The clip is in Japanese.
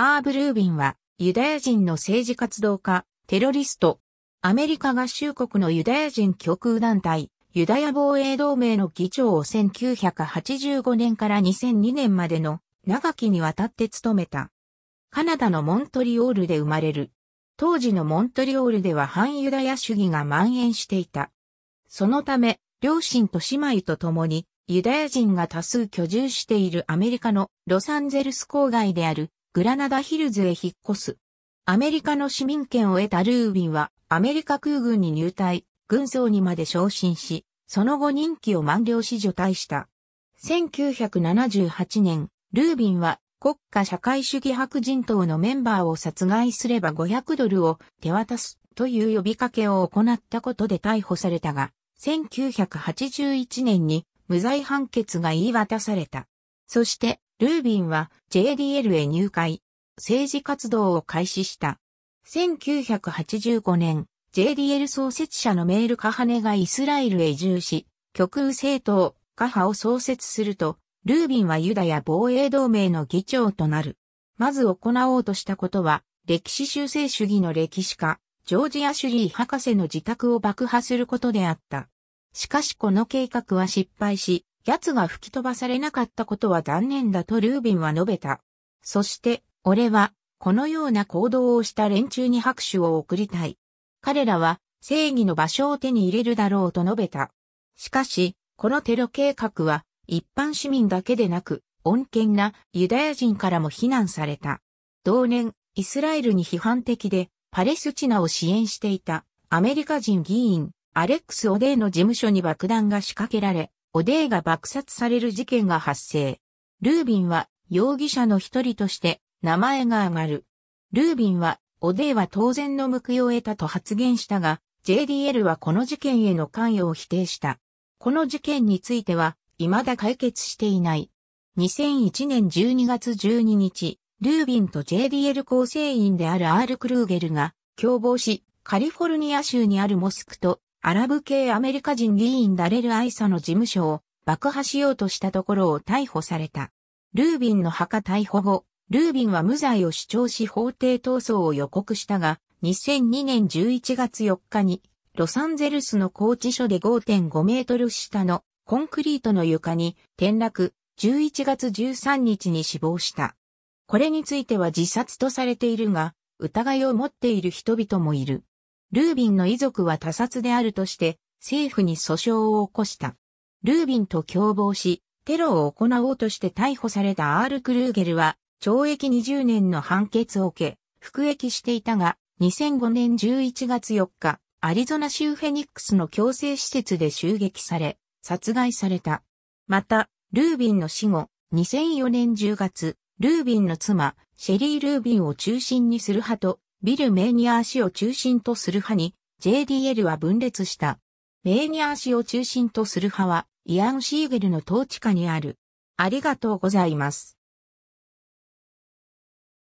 アーブルービンは、ユダヤ人の政治活動家、テロリスト、アメリカ合衆国のユダヤ人極右団体、ユダヤ防衛同盟の議長を1985年から2002年までの長きにわたって務めた。カナダのモントリオールで生まれる。当時のモントリオールでは反ユダヤ主義が蔓延していた。そのため、両親と姉妹と共に、ユダヤ人が多数居住しているアメリカのロサンゼルス郊外であるグラナダヒルズへ引っ越す。アメリカの市民権を得たルービンは、アメリカ空軍に入隊、軍曹にまで昇進し、その後任期を満了し除隊した。1978年、ルービンは国家社会主義白人党のメンバーを殺害すれば500ドルを手渡すという呼びかけを行ったことで逮捕されたが、1981年に無罪判決が言い渡された。そしてルービンは JDL へ入会、政治活動を開始した。1985年、JDL 創設者のメールカハネがイスラエルへ移住し、極右政党、カハを創設すると、ルービンはユダヤ防衛同盟の議長となる。まず行おうとしたことは、歴史修正主義の歴史家、ジョージ・アシュリー博士の自宅を爆破することであった。しかしこの計画は失敗し、奴が吹き飛ばされなかったことは残念だとルービンは述べた。そして、俺は、このような行動をした連中に拍手を送りたい。彼らは、正義の場所を手に入れるだろうと述べた。しかし、このテロ計画は、一般市民だけでなく、穏健なユダヤ人からも非難された。同年、イスラエルに批判的で、パレスチナを支援していたアメリカ人議員、アレックス・オデーの事務所に爆弾が仕掛けられ、オデーが爆殺される事件が発生。ルービンは容疑者の一人として名前が上がる。ルービンはオデーは当然の報いを得たと発言したが、JDL はこの事件への関与を否定した。この事件については、未だ解決していない。2001年12月12日、ルービンと JDL 構成員である R. クルーゲルが共謀し、カリフォルニア州にあるモスクとアラブ系アメリカ人議員ダレル・アイサの事務所を爆破しようとしたところを逮捕された。ルービンの墓逮捕後、ルービンは無罪を主張し法廷闘争を予告したが、2002年11月4日に、ロサンゼルスの拘置所で5.5メートル下のコンクリートの床に転落、11月13日に死亡した。これについては自殺とされているが、疑いを持っている人々もいる。ルービンの遺族は他殺であるとして、政府に訴訟を起こした。ルービンと共謀し、テロを行おうとして逮捕されたアール・クルーゲルは、懲役20年の判決を受け、服役していたが、2005年11月4日、アリゾナ州フェニックスの強制施設で襲撃され、殺害された。また、ルービンの死後、2004年10月、ルービンの妻、シェリー・ルービンを中心にする派と、ビル・メーニアー氏を中心とする派に JDL は分裂した。メーニアー氏を中心とする派はイアン・シーゲルの統治下にある。ありがとうございます。